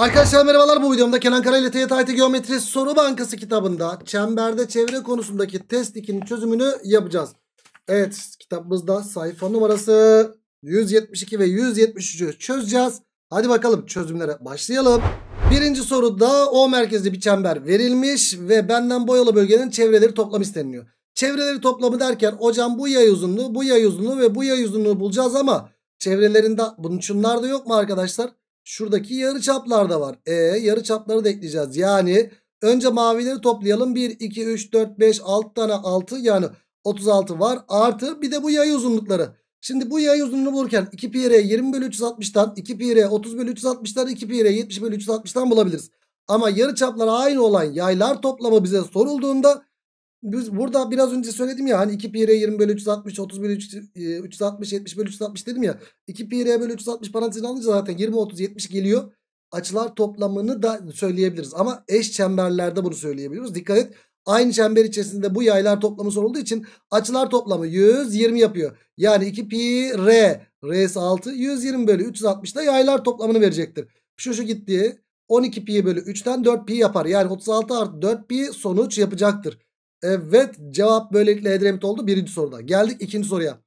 Arkadaşlar merhabalar bu videomda Kenan Kara ile TYT Geometri Soru Bankası kitabında çemberde çevre konusundaki test 2'nin çözümünü yapacağız. Evet kitabımızda sayfa numarası 172 ve 173'ü çözeceğiz. Hadi bakalım çözümlere başlayalım. Birinci soruda O merkezli bir çember verilmiş ve benden boyalı bölgenin çevreleri toplam isteniliyor. Çevreleri toplamı derken hocam bu yay uzunluğu, bu yay uzunluğu ve bu yay uzunluğu bulacağız ama çevrelerinde bunun şunlar da yok mu arkadaşlar? Şuradaki yarı çaplar da var. E yarı çapları da ekleyeceğiz. Yani önce mavileri toplayalım. 1, 2, 3, 4, 5, 6 tane 6 yani 36 var. Artı bir de bu yay uzunlukları. Şimdi bu yay uzunluğunu bulurken 2 pi r 20 bölü 360'tan 2 pi r 30 bölü 360'tan 2 pi r 70 bölü 360'tan bulabiliriz. Ama yarı çapları aynı olan yaylar toplamı bize sorulduğunda biz burada biraz önce söyledim ya hani 2 pi r 20 bölü 360 30 bölü 3, 360 70 bölü 360 dedim ya 2 pi r bölü 360 parantezini alınca zaten 20 30 70 geliyor. Açılar toplamını da söyleyebiliriz ama eş çemberlerde bunu söyleyebiliriz Dikkat et aynı çember içerisinde bu yaylar toplamı sorulduğu için açılar toplamı 120 yapıyor. Yani 2 pi r r'si 6 120 bölü 360 da yaylar toplamını verecektir. Şu şu gitti 12 pi bölü 3'ten 4 pi yapar yani 36 artı 4 pi sonuç yapacaktır. Evet cevap böylelikle Edremit oldu birinci soruda. Geldik ikinci soruya.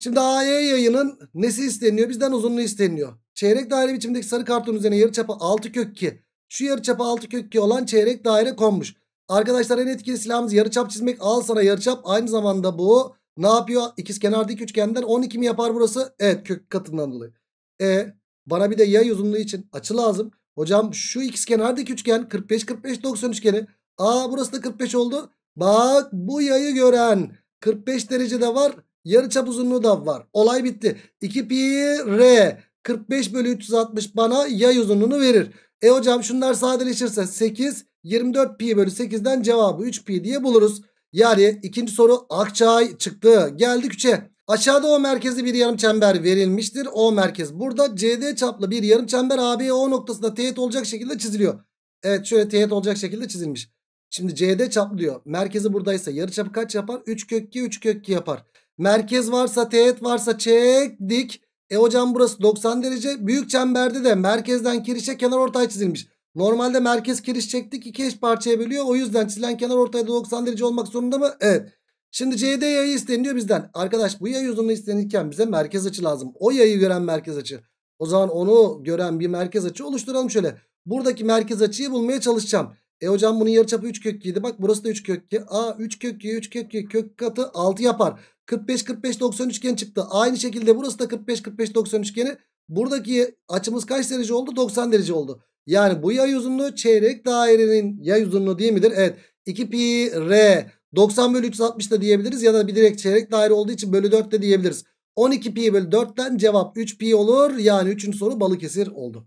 Şimdi AE yayının nesi isteniyor? Bizden uzunluğu isteniyor. Çeyrek daire biçimindeki sarı karton üzerine yarıçapı 6 kök 2. Şu yarıçapı 6 kök 2 olan çeyrek daire konmuş. Arkadaşlar en etkili silahımız yarıçap çizmek. Al sana yarıçap. Aynı zamanda bu ne yapıyor? İkiz kenar dik üçgenden 12 mi yapar burası? Evet kök katından dolayı. E bana bir de yay uzunluğu için açı lazım. Hocam şu ikiz kenar dik üçgen 45 45 90 üçgeni. Aa burası da 45 oldu. Bak bu yayı gören 45 derece de var. Yarıçap uzunluğu da var. Olay bitti. 2 pi r 45 bölü 360 bana yay uzunluğunu verir. E hocam şunlar sadeleşirse 8 24 pi bölü 8'den cevabı 3 pi diye buluruz. Yani ikinci soru Akçay çıktı. Geldik 3'e. Aşağıda O merkezi bir yarım çember verilmiştir. O merkez burada CD çaplı bir yarım çember AB O noktasında teğet olacak şekilde çiziliyor. Evet şöyle teğet olacak şekilde çizilmiş. Şimdi CD çaplıyor. Merkezi buradaysa yarıçapı kaç yapar? 3 kök 2 3 kök 2 yapar. Merkez varsa teğet varsa çektik. E hocam burası 90 derece. Büyük çemberde de merkezden kirişe kenar ortay çizilmiş. Normalde merkez kiriş çektik. iki eş parçaya bölüyor. O yüzden çizilen kenar ortay da 90 derece olmak zorunda mı? Evet. Şimdi CD yayı isteniyor bizden. Arkadaş bu yay uzunluğu istenirken bize merkez açı lazım. O yayı gören merkez açı. O zaman onu gören bir merkez açı oluşturalım şöyle. Buradaki merkez açıyı bulmaya çalışacağım. E hocam bunun yarıçapı 3 kök 7. Bak burası da 3 kök 7. A 3 kök 7 3 kök 7 kök katı 6 yapar. 45 45 90 üçgen çıktı. Aynı şekilde burası da 45 45 90 üçgeni. Buradaki açımız kaç derece oldu? 90 derece oldu. Yani bu yay uzunluğu çeyrek dairenin yay uzunluğu değil midir? Evet. 2 pi r 90 bölü 360 da diyebiliriz ya da bir direkt çeyrek daire olduğu için bölü 4 de diyebiliriz. 12 pi bölü 4'ten cevap 3 pi olur. Yani 3. soru Balıkesir oldu.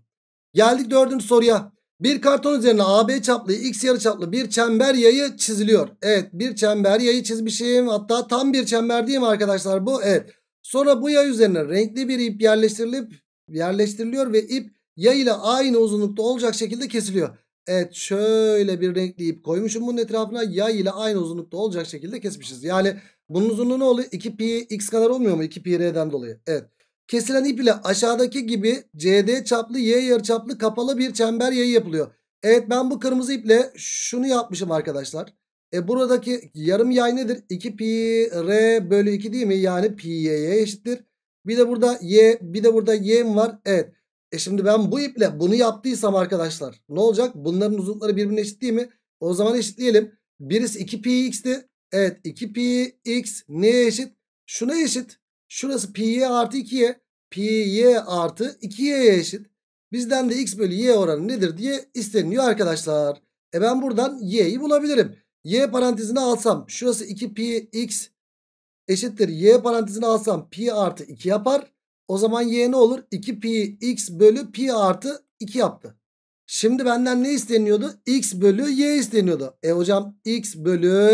Geldik 4. soruya. Bir karton üzerine AB çaplı X yarı çaplı bir çember yayı çiziliyor. Evet bir çember yayı çizmişim. Hatta tam bir çember değil mi arkadaşlar bu? Evet. Sonra bu yay üzerine renkli bir ip yerleştirilip yerleştiriliyor ve ip yay ile aynı uzunlukta olacak şekilde kesiliyor. Evet şöyle bir renkli ip koymuşum bunun etrafına yay ile aynı uzunlukta olacak şekilde kesmişiz. Yani bunun uzunluğu ne oluyor? 2 pi x kadar olmuyor mu? 2 pi r'den dolayı. Evet. Kesilen ip ile aşağıdaki gibi CD çaplı Y yarıçaplı kapalı bir çember yayı yapılıyor. Evet ben bu kırmızı iple şunu yapmışım arkadaşlar. E buradaki yarım yay nedir? 2 pi r bölü 2 değil mi? Yani pi y'ye eşittir. Bir de burada y bir de burada y'm var. Evet. E şimdi ben bu iple bunu yaptıysam arkadaşlar ne olacak? Bunların uzunlukları birbirine eşit değil mi? O zaman eşitleyelim. Birisi 2 pi x'ti. Evet 2 pi x neye eşit? Şuna eşit. Şurası pi'ye artı 2'ye. Pi'ye artı 2'ye eşit. Bizden de x bölü y oranı nedir diye isteniyor arkadaşlar. E ben buradan y'yi bulabilirim. Y parantezine alsam şurası 2 pi x eşittir. Y parantezine alsam pi artı 2 yapar. O zaman y ne olur? 2 pi x bölü pi artı 2 yaptı. Şimdi benden ne isteniyordu? X bölü y isteniyordu. E hocam x bölü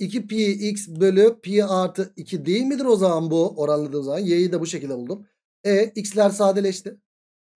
2 pi x bölü pi artı 2 değil midir o zaman bu oranladığım zaman? Y'yi de bu şekilde buldum. E x'ler sadeleşti.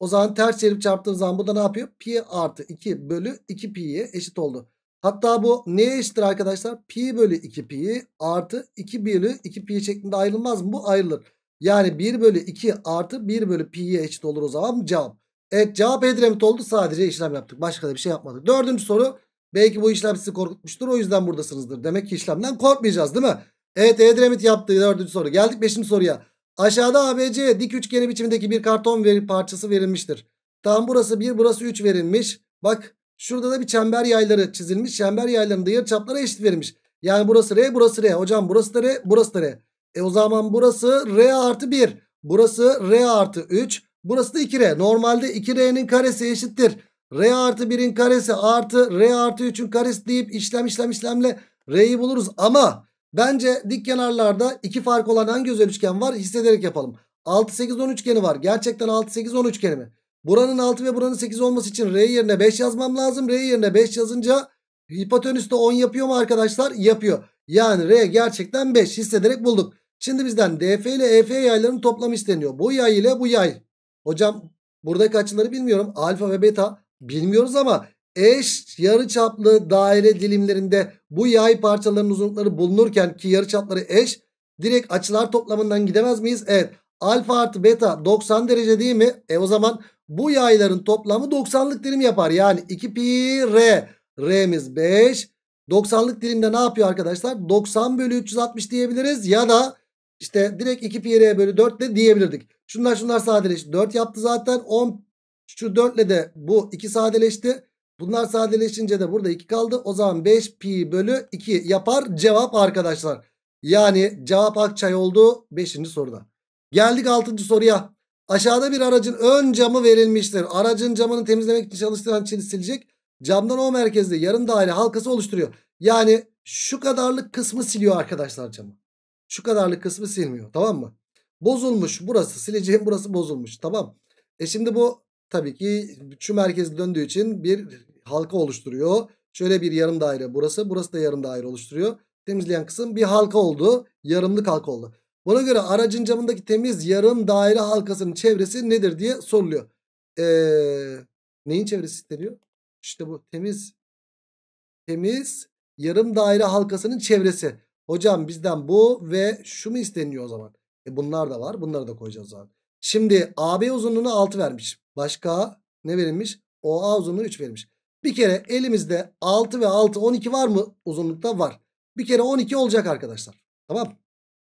O zaman ters çevirip çarptığım zaman bu da ne yapıyor? Pi artı 2 bölü 2 pi'ye eşit oldu. Hatta bu neye eşittir arkadaşlar? Pi bölü 2 pi artı 2 bölü 2 pi şeklinde ayrılmaz mı? Bu ayrılır. Yani 1 bölü 2 artı 1 bölü pi'ye eşit olur o zaman cevap. Evet cevap Edremit oldu. Sadece işlem yaptık. Başka da bir şey yapmadık. Dördüncü soru. Belki bu işlem sizi korkutmuştur. O yüzden buradasınızdır. Demek ki işlemden korkmayacağız değil mi? Evet Edremit yaptı dördüncü soru. Geldik beşinci soruya. Aşağıda ABC dik üçgeni biçimindeki bir karton veri, parçası verilmiştir. Tam burası 1 burası 3 verilmiş. Bak şurada da bir çember yayları çizilmiş. Çember yaylarında da yarı çapları eşit verilmiş. Yani burası R burası R. Hocam burası da R burası da R. E o zaman burası R artı 1. Burası R artı 3. Burası da 2R. Normalde 2R'nin karesi eşittir. R artı 1'in karesi artı R artı 3'ün karesi deyip işlem işlem işlemle R'yi buluruz. Ama bence dik kenarlarda iki fark olan hangi özel üçgen var hissederek yapalım. 6 8 10 üçgeni var. Gerçekten 6 8 10 üçgeni mi? Buranın 6 ve buranın 8 olması için R yerine 5 yazmam lazım. R yerine 5 yazınca hipotenüs de 10 yapıyor mu arkadaşlar? Yapıyor. Yani R gerçekten 5 hissederek bulduk. Şimdi bizden DF ile EF yaylarının toplamı isteniyor. Bu yay ile bu yay. Hocam buradaki açıları bilmiyorum. Alfa ve beta bilmiyoruz ama eş yarıçaplı daire dilimlerinde bu yay parçalarının uzunlukları bulunurken ki yarıçapları eş direkt açılar toplamından gidemez miyiz? Evet. Alfa artı beta 90 derece değil mi? E o zaman bu yayların toplamı 90'lık dilim yapar. Yani 2 pi r. R'miz 5. 90'lık dilimde ne yapıyor arkadaşlar? 90 bölü 360 diyebiliriz ya da işte direkt 2 pi r bölü 4 de diyebilirdik. Şunlar şunlar sadeleşti. 4 yaptı zaten. 10 şu 4 ile de bu 2 sadeleşti. Bunlar sadeleşince de burada 2 kaldı. O zaman 5 pi bölü 2 yapar cevap arkadaşlar. Yani cevap Akçay oldu 5. soruda. Geldik 6. soruya. Aşağıda bir aracın ön camı verilmiştir. Aracın camını temizlemek için çalıştıran çini silecek. Camdan o merkezde yarım daire halkası oluşturuyor. Yani şu kadarlık kısmı siliyor arkadaşlar camı. Şu kadarlık kısmı silmiyor tamam mı? Bozulmuş burası sileceğim burası bozulmuş tamam. E şimdi bu tabii ki şu merkezi döndüğü için bir halka oluşturuyor. Şöyle bir yarım daire burası. Burası da yarım daire oluşturuyor. Temizleyen kısım bir halka oldu. Yarımlık halka oldu. Buna göre aracın camındaki temiz yarım daire halkasının çevresi nedir diye soruluyor. Ee, neyin çevresi isteniyor? İşte bu temiz temiz yarım daire halkasının çevresi. Hocam bizden bu ve şu mu isteniyor o zaman? E bunlar da var. Bunları da koyacağız zaten. Şimdi AB uzunluğuna 6 vermiş. Başka ne verilmiş? OA uzunluğu 3 verilmiş. Bir kere elimizde 6 ve 6 12 var mı? Uzunlukta var. Bir kere 12 olacak arkadaşlar. Tamam.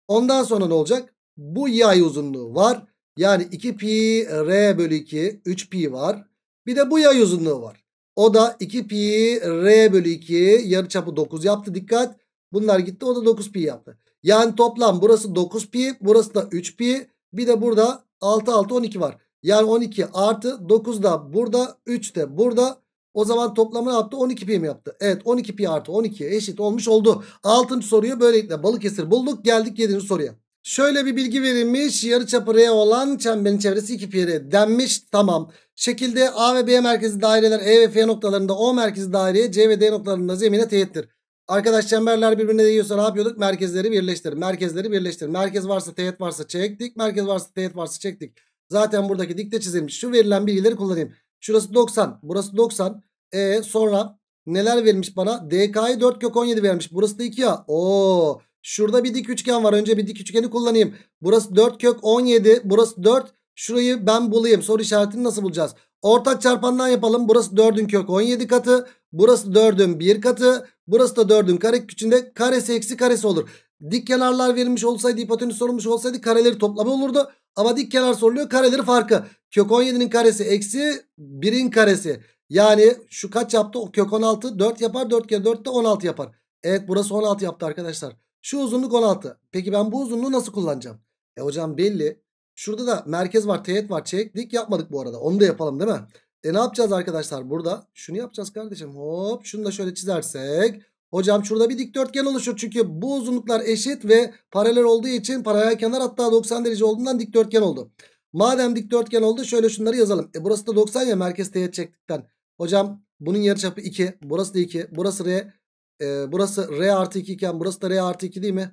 Ondan sonra ne olacak? Bu yay uzunluğu var. Yani 2 pi r bölü 2 3 pi var. Bir de bu yay uzunluğu var. O da 2 pi r bölü 2 yarıçapı 9 yaptı. Dikkat. Bunlar gitti. O da 9 pi yaptı. Yani toplam burası 9 pi, burası da 3 pi. Bir de burada 6 6 12 var. Yani 12 artı 9 da burada 3 de burada. O zaman toplamı yaptı? 12 pi mi yaptı? Evet 12 pi artı 12 eşit olmuş oldu. 6. soruyu böylelikle Balıkesir bulduk. Geldik 7. soruya. Şöyle bir bilgi verilmiş. Yarıçapı R olan çemberin çevresi 2 pi R denmiş. Tamam. Şekilde A ve B merkezi daireler E ve F noktalarında O merkezi daire, C ve D noktalarında zemine teğettir. Arkadaş çemberler birbirine değiyorsa ne yapıyorduk? Merkezleri birleştir. Merkezleri birleştir. Merkez varsa teğet varsa çektik. Merkez varsa teğet varsa çektik. Zaten buradaki dikte çizilmiş. Şu verilen bilgileri kullanayım. Şurası 90. Burası 90. E sonra neler verilmiş bana? DK'yı 4 kök 17 vermiş. Burası da 2 ya. Oo. Şurada bir dik üçgen var. Önce bir dik üçgeni kullanayım. Burası 4 kök 17. Burası 4. Şurayı ben bulayım. Soru işaretini nasıl bulacağız? Ortak çarpandan yapalım. Burası 4'ün kök 17 katı. Burası 4'ün bir katı. Burası da 4'ün kare küçüğünde karesi eksi karesi olur. Dik kenarlar verilmiş olsaydı hipotenüs sorulmuş olsaydı kareleri toplamı olurdu. Ama dik kenar soruluyor kareleri farkı. Kök 17'nin karesi eksi 1'in karesi. Yani şu kaç yaptı? Kök 16 4 yapar 4 kere 4 de 16 yapar. Evet burası 16 yaptı arkadaşlar. Şu uzunluk 16. Peki ben bu uzunluğu nasıl kullanacağım? E hocam belli. Şurada da merkez var teğet var dik yapmadık bu arada. Onu da yapalım değil mi? E ne yapacağız arkadaşlar burada? Şunu yapacağız kardeşim. Hop şunu da şöyle çizersek. Hocam şurada bir dikdörtgen oluşur. Çünkü bu uzunluklar eşit ve paralel olduğu için paralel kenar hatta 90 derece olduğundan dikdörtgen oldu. Madem dikdörtgen oldu şöyle şunları yazalım. E burası da 90 ya merkez teğet çektikten. Hocam bunun yarıçapı 2. Burası da 2. Burası R. E, burası R artı 2 iken burası da R artı 2 değil mi?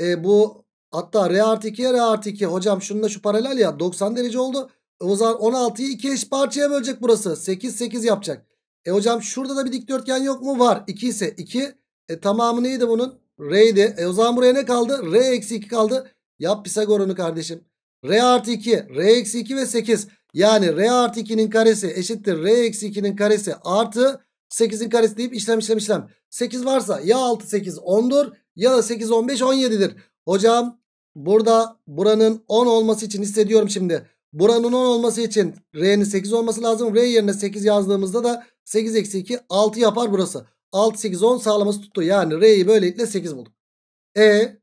E, bu hatta R artı 2'ye R artı 2. Hocam şununla şu paralel ya 90 derece oldu. E, o zaman 16'yı 2 eş parçaya bölecek burası. 8 8 yapacak. E hocam şurada da bir dikdörtgen yok mu? Var. 2 ise 2. E tamamı neydi bunun? R'ydi. E o zaman buraya ne kaldı? R eksi 2 kaldı. Yap Pisagor'unu kardeşim. R artı 2. R eksi 2 ve 8. Yani R artı 2'nin karesi eşittir. R eksi 2'nin karesi artı 8'in karesi deyip işlem işlem işlem. 8 varsa ya 6 8 10'dur ya da 8 15 17'dir. Hocam burada buranın 10 olması için hissediyorum şimdi. Buranın 10 olması için R'nin 8 olması lazım. R yerine 8 yazdığımızda da 8 eksi 2 6 yapar burası. 6 8 10 sağlaması tuttu. Yani R'yi böylelikle 8 bulduk. E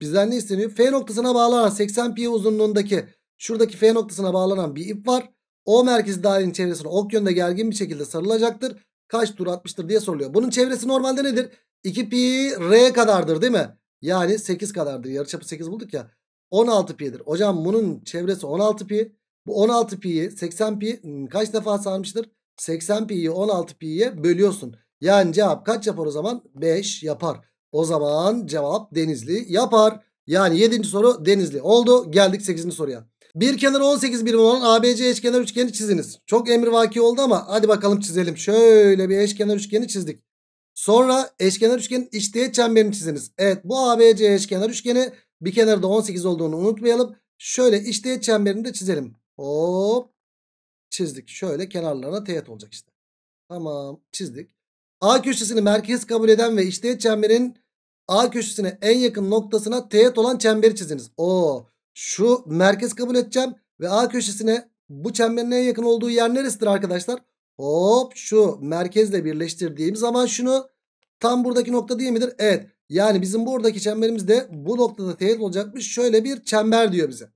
bizden ne isteniyor? F noktasına bağlanan 80 pi uzunluğundaki şuradaki F noktasına bağlanan bir ip var. O merkez dairenin çevresine ok yönde gergin bir şekilde sarılacaktır. Kaç tur atmıştır diye soruluyor. Bunun çevresi normalde nedir? 2 pi R kadardır değil mi? Yani 8 kadardır. Yarıçapı 8 bulduk ya. 16 pi'dir. Hocam bunun çevresi 16 pi. Bu 16 pi'yi 80 pi hmm, kaç defa sarmıştır? 80 pi'yi 16 pi'ye bölüyorsun. Yani cevap kaç yapar o zaman? 5 yapar. O zaman cevap denizli yapar. Yani 7. soru denizli oldu. Geldik 8. soruya. Bir kenar 18 birim olan ABC eşkenar üçgeni çiziniz. Çok emir vaki oldu ama hadi bakalım çizelim. Şöyle bir eşkenar üçgeni çizdik. Sonra eşkenar üçgenin içteğe çemberini çiziniz. Evet bu ABC eşkenar üçgeni bir kenarda 18 olduğunu unutmayalım. Şöyle işteğet çemberini de çizelim. Hop çizdik. Şöyle kenarlarına teğet olacak işte. Tamam çizdik. A köşesini merkez kabul eden ve işteğet çemberin A köşesine en yakın noktasına teğet olan çemberi çiziniz. O, şu merkez kabul edeceğim ve A köşesine bu çemberin en yakın olduğu yer neresidir arkadaşlar? Hop şu merkezle birleştirdiğim zaman şunu tam buradaki nokta değil midir? Evet yani bizim buradaki çemberimiz de bu noktada teğet olacakmış. Şöyle bir çember diyor bize.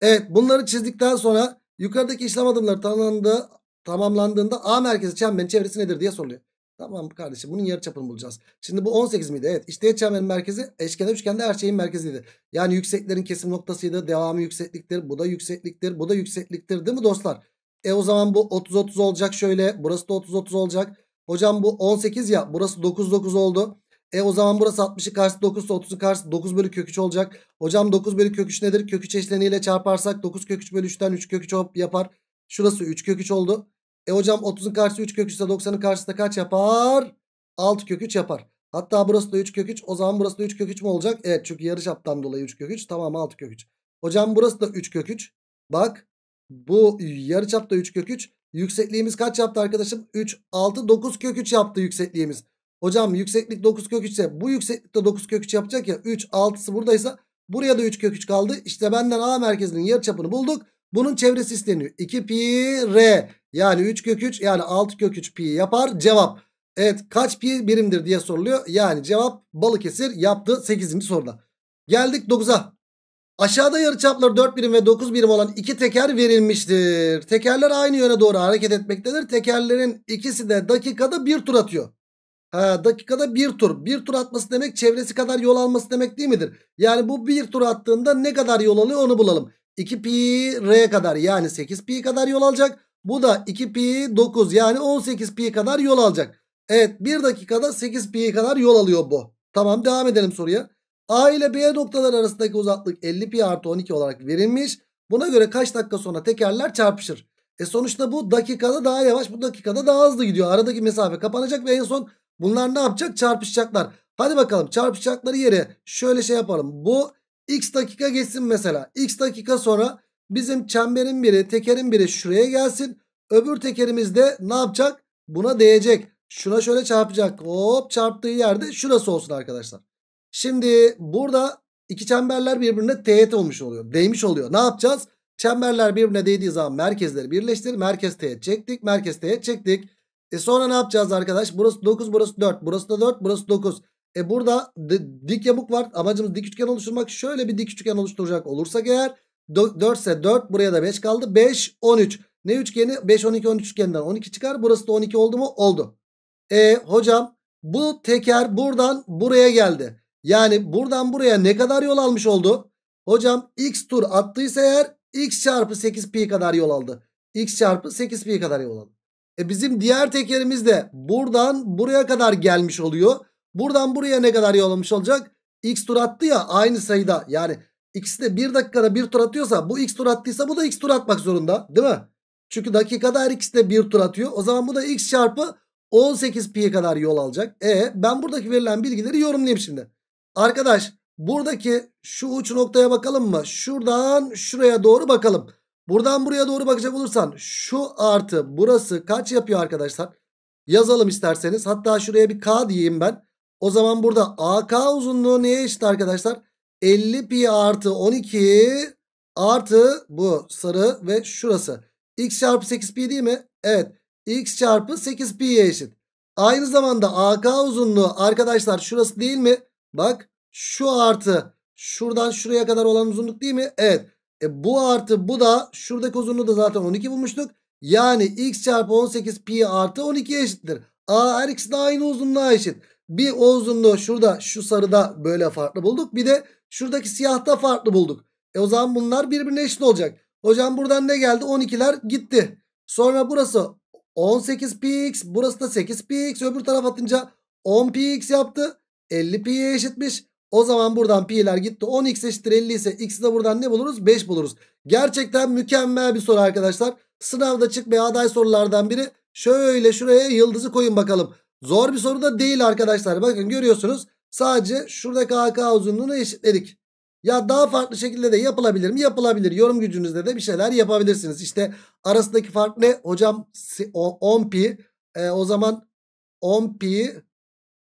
Evet bunları çizdikten sonra yukarıdaki işlem adımları tamamlandı, tamamlandığında A merkezi çemberin çevresi nedir diye soruluyor. Tamam kardeşim bunun yarı çapını bulacağız. Şimdi bu 18 miydi? Evet işte çemberin merkezi eşkenar üçgende her şeyin merkeziydi. Yani yükseklerin kesim noktasıydı. Devamı yüksekliktir. Bu da yüksekliktir. Bu da yüksekliktir değil mi dostlar? E o zaman bu 30-30 olacak şöyle. Burası da 30-30 olacak. Hocam bu 18 ya burası 9-9 oldu. E o zaman burası 60'ı karşısı 9 30'u karşısı 9 bölü köküç olacak. Hocam 9 bölü köküç nedir? Köküç 3 eşleniğiyle çarparsak 9 köküç bölü 3'ten 3 köküç yapar. Şurası 3 köküç oldu. E hocam 30'un karşısı 3 köküç ise 90'ın karşısında kaç yapar? 6 köküç yapar. Hatta burası da 3 köküç. O zaman burası da 3 köküç 3 mü olacak? Evet çünkü yarı çaptan dolayı 3 köküç. Tamam 6 köküç. Hocam burası da 3 köküç. Bak bu yarı çapta 3 köküç. Yüksekliğimiz kaç yaptı arkadaşım? 3, 6, 9 köküç yaptı yüksekliğimiz. Hocam yükseklik 9 kök 3 ise bu yükseklikte 9 kök 3 yapacak ya. 3 6'sı buradaysa buraya da 3 kök 3 kaldı. İşte benden A merkezinin yarıçapını bulduk. Bunun çevresi isteniyor. 2 pi r yani 3 kök 3 yani 6 kök 3 pi yapar cevap. Evet kaç pi birimdir diye soruluyor. Yani cevap Balıkesir yaptı 8. soruda. Geldik 9'a. Aşağıda yarıçapları 4 birim ve 9 birim olan iki teker verilmiştir. Tekerler aynı yöne doğru hareket etmektedir. Tekerlerin ikisi de dakikada bir tur atıyor. Ha, dakikada bir tur. Bir tur atması demek çevresi kadar yol alması demek değil midir? Yani bu bir tur attığında ne kadar yol alıyor onu bulalım. 2 pi r kadar yani 8 pi kadar yol alacak. Bu da 2 pi 9 yani 18 pi kadar yol alacak. Evet bir dakikada 8 pi kadar yol alıyor bu. Tamam devam edelim soruya. A ile B noktalar arasındaki uzaklık 50 pi artı 12 olarak verilmiş. Buna göre kaç dakika sonra tekerler çarpışır? E sonuçta bu dakikada daha yavaş bu dakikada daha hızlı gidiyor. Aradaki mesafe kapanacak ve en son Bunlar ne yapacak? Çarpışacaklar. Hadi bakalım çarpışacakları yere şöyle şey yapalım. Bu x dakika geçsin mesela. x dakika sonra bizim çemberin biri tekerin biri şuraya gelsin. Öbür tekerimiz de ne yapacak? Buna değecek. Şuna şöyle çarpacak. Hop çarptığı yerde şurası olsun arkadaşlar. Şimdi burada iki çemberler birbirine teğet olmuş oluyor. Değmiş oluyor. Ne yapacağız? Çemberler birbirine değdiği zaman merkezleri birleştir. Merkez teğet çektik. Merkez teğet çektik. E sonra ne yapacağız arkadaş? Burası 9 burası 4. Burası da 4 burası 9. E burada dik yamuk var. Amacımız dik üçgen oluşturmak. Şöyle bir dik üçgen oluşturacak olursak eğer 4 ise 4 buraya da 5 kaldı. 5 13. Ne üçgeni? 5 12 13 üçgeninden 12 çıkar. Burası da 12 oldu mu? Oldu. E hocam bu teker buradan buraya geldi. Yani buradan buraya ne kadar yol almış oldu? Hocam x tur attıysa eğer x çarpı 8 pi kadar yol aldı. x çarpı 8 pi kadar yol aldı. E bizim diğer tekerimiz de buradan buraya kadar gelmiş oluyor. Buradan buraya ne kadar yol almış olacak? X tur attı ya aynı sayıda. Yani ikisi de bir dakikada bir tur atıyorsa bu X tur attıysa bu da X tur atmak zorunda. Değil mi? Çünkü dakikada her ikisi de bir tur atıyor. O zaman bu da X çarpı 18 pi'ye kadar yol alacak. E ben buradaki verilen bilgileri yorumlayayım şimdi. Arkadaş buradaki şu uç noktaya bakalım mı? Şuradan şuraya doğru bakalım. Buradan buraya doğru bakacak olursan şu artı burası kaç yapıyor arkadaşlar? Yazalım isterseniz. Hatta şuraya bir k diyeyim ben. O zaman burada AK uzunluğu neye eşit arkadaşlar? 50 pi artı 12 artı bu sarı ve şurası. X çarpı 8 pi değil mi? Evet. X çarpı 8 pi'ye eşit. Aynı zamanda AK uzunluğu arkadaşlar şurası değil mi? Bak şu artı şuradan şuraya kadar olan uzunluk değil mi? Evet. E bu artı bu da şuradaki uzunluğu da zaten 12 bulmuştuk. Yani x çarpı 18 pi artı 12 eşittir. A her ikisi de aynı uzunluğa eşit. Bir o uzunluğu şurada şu sarıda böyle farklı bulduk. Bir de şuradaki siyahta farklı bulduk. E o zaman bunlar birbirine eşit olacak. Hocam buradan ne geldi? 12'ler gitti. Sonra burası 18 pi x. Burası da 8 pi x. Öbür taraf atınca 10 pi x yaptı. 50 pi'ye eşitmiş. O zaman buradan pi'ler gitti. 10x eşittir 50 ise x'i de buradan ne buluruz? 5 buluruz. Gerçekten mükemmel bir soru arkadaşlar. Sınavda çıkmaya aday sorulardan biri. Şöyle şuraya yıldızı koyun bakalım. Zor bir soru da değil arkadaşlar. Bakın görüyorsunuz. Sadece şuradaki AK uzunluğunu eşitledik. Ya daha farklı şekilde de yapılabilir mi? Yapılabilir. Yorum gücünüzde de bir şeyler yapabilirsiniz. İşte arasındaki fark ne? Hocam 10 pi. E, o zaman 10 pi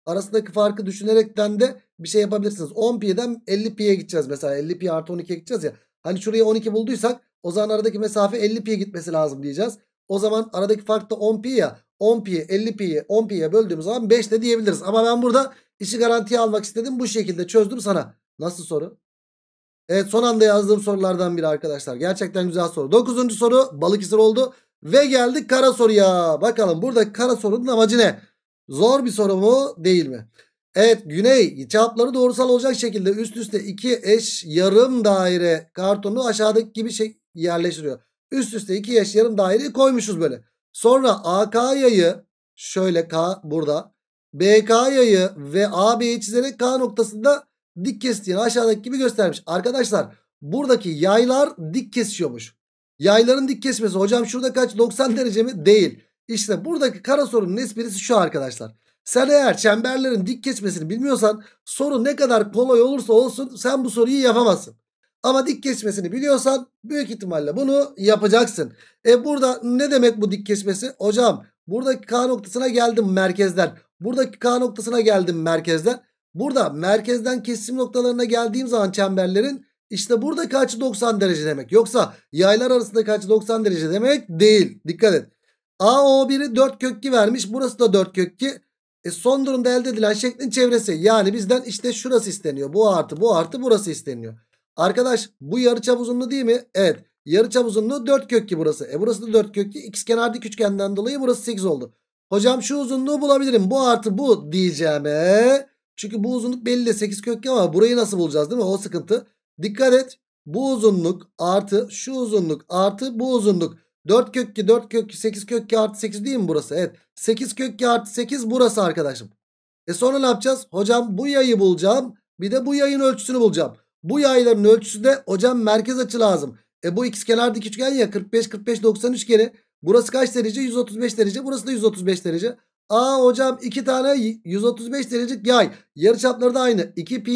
Arasındaki farkı düşünerekten de bir şey yapabilirsiniz. 10 pi'den 50 pi'ye gideceğiz mesela. 50 pi artı 12'ye gideceğiz ya. Hani şuraya 12 bulduysak o zaman aradaki mesafe 50 pi'ye gitmesi lazım diyeceğiz. O zaman aradaki fark da 10 pi ya. 10 pi'ye 50 pi'ye 10 pi'ye böldüğümüz zaman 5 de diyebiliriz. Ama ben burada işi garantiye almak istedim. Bu şekilde çözdüm sana. Nasıl soru? Evet son anda yazdığım sorulardan biri arkadaşlar. Gerçekten güzel soru. Dokuzuncu soru balık Balıkesir oldu. Ve geldik kara soruya. Bakalım buradaki kara sorunun amacı ne? Zor bir soru mu değil mi? Evet güney cevapları doğrusal olacak şekilde üst üste iki eş yarım daire kartonu aşağıdaki gibi şey yerleştiriyor. Üst üste iki eş yarım daireyi koymuşuz böyle. Sonra AK yayı şöyle K burada. BK yayı ve AB'yi çizerek K noktasında dik kestiğini aşağıdaki gibi göstermiş. Arkadaşlar buradaki yaylar dik kesiyormuş. Yayların dik kesmesi hocam şurada kaç 90 derece mi? Değil. İşte buradaki kara sorunun esprisi şu arkadaşlar. Sen eğer çemberlerin dik geçmesini bilmiyorsan soru ne kadar kolay olursa olsun sen bu soruyu yapamazsın. Ama dik geçmesini biliyorsan büyük ihtimalle bunu yapacaksın. E burada ne demek bu dik geçmesi? Hocam buradaki K noktasına geldim merkezden. Buradaki K noktasına geldim merkezden. Burada merkezden kesim noktalarına geldiğim zaman çemberlerin işte burada kaç 90 derece demek. Yoksa yaylar arasında kaç 90 derece demek değil. Dikkat et. AO1'i 4 kökki vermiş. Burası da 4 kökki. E son durumda elde edilen şeklin çevresi. Yani bizden işte şurası isteniyor. Bu artı bu artı burası isteniyor. Arkadaş bu yarıçap uzunluğu değil mi? Evet. Yarıçap uzunluğu 4 kökki burası. E burası da 4 kökki. X kenar dik üçgenden dolayı burası 8 oldu. Hocam şu uzunluğu bulabilirim. Bu artı bu diyeceğim e, Çünkü bu uzunluk belli de 8 kökki ama burayı nasıl bulacağız değil mi? O sıkıntı. Dikkat et. Bu uzunluk artı şu uzunluk artı bu uzunluk. 4 kökü 4 kökü 8 kökü artı 8 değil mi burası? Evet 8 kökü artı 8 burası arkadaşım. E sonra ne yapacağız? Hocam bu yayı bulacağım. Bir de bu yayın ölçüsünü bulacağım. Bu yayların ölçüsü de hocam merkez açı lazım. E bu ikizkenar dik üçgen ya 45 45 93 kere. Burası kaç derece? 135 derece. Burası da 135 derece. Aa hocam iki tane 135 derecelik yay. Yarıçapları da aynı. 2 pi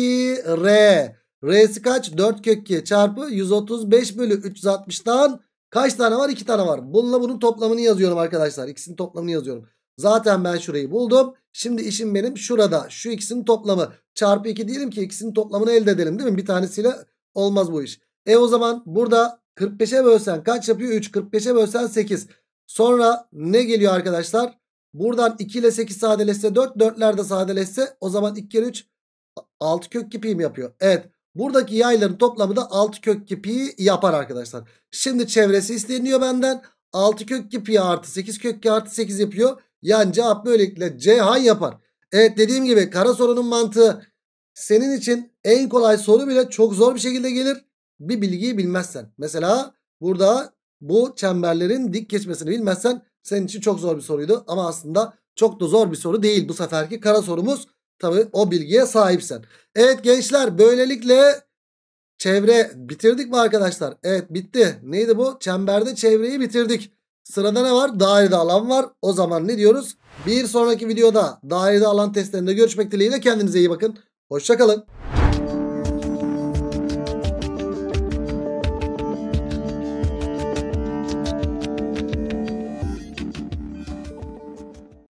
r. R'si kaç? 4 kök 2 çarpı 135 bölü 360'tan Kaç tane var? İki tane var. Bununla bunun toplamını yazıyorum arkadaşlar. İkisinin toplamını yazıyorum. Zaten ben şurayı buldum. Şimdi işim benim şurada. Şu ikisinin toplamı. Çarpı 2 diyelim ki ikisinin toplamını elde edelim değil mi? Bir tanesiyle olmaz bu iş. E o zaman burada 45'e bölsen kaç yapıyor? 3. 45'e bölsen 8. Sonra ne geliyor arkadaşlar? Buradan 2 ile 8 sadeleşse 4. 4'ler de sadeleşse o zaman 2 kere 3 6 kök gibi yapıyor. Evet. Buradaki yayların toplamı da 6 kök 2 pi yapar arkadaşlar. Şimdi çevresi isteniyor benden. 6 kök 2 pi artı 8 kök 2 artı 8 yapıyor. Yani cevap böylelikle Ceyhan yapar. Evet dediğim gibi kara sorunun mantığı senin için en kolay soru bile çok zor bir şekilde gelir. Bir bilgiyi bilmezsen. Mesela burada bu çemberlerin dik geçmesini bilmezsen senin için çok zor bir soruydu. Ama aslında çok da zor bir soru değil bu seferki kara sorumuz. Tabi o bilgiye sahipsen. Evet gençler böylelikle çevre bitirdik mi arkadaşlar? Evet bitti. Neydi bu? Çemberde çevreyi bitirdik. Sırada ne var? Dairede alan var. O zaman ne diyoruz? Bir sonraki videoda dairede alan testlerinde görüşmek dileğiyle kendinize iyi bakın. Hoşçakalın.